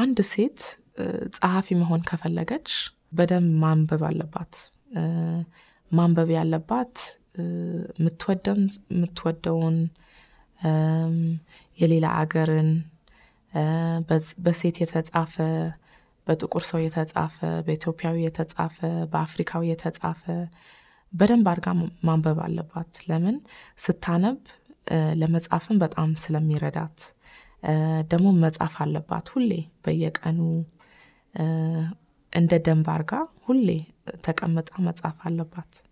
አንድ ሴት ጸሐፊ መሆን ከፈለገች በደንብ ማንበብ አለባት። ማንበብ ያለባት የምትወደውን የሌላ አገርን በሴት የተጻፈ በጥቁር ሰው የተጻፈ በኢትዮጵያዊ የተጻፈ በአፍሪካዊ የተጻፈ በደንብ አድርጋ ማንበብ አለባት። ለምን ስታነብ ለመጻፍም በጣም ስለሚረዳት ደግሞ መጻፍ አለባት ሁሌ በየቀኑ እንደ ደንብ አርጋ ሁሌ ተቀምጣ መጻፍ አለባት።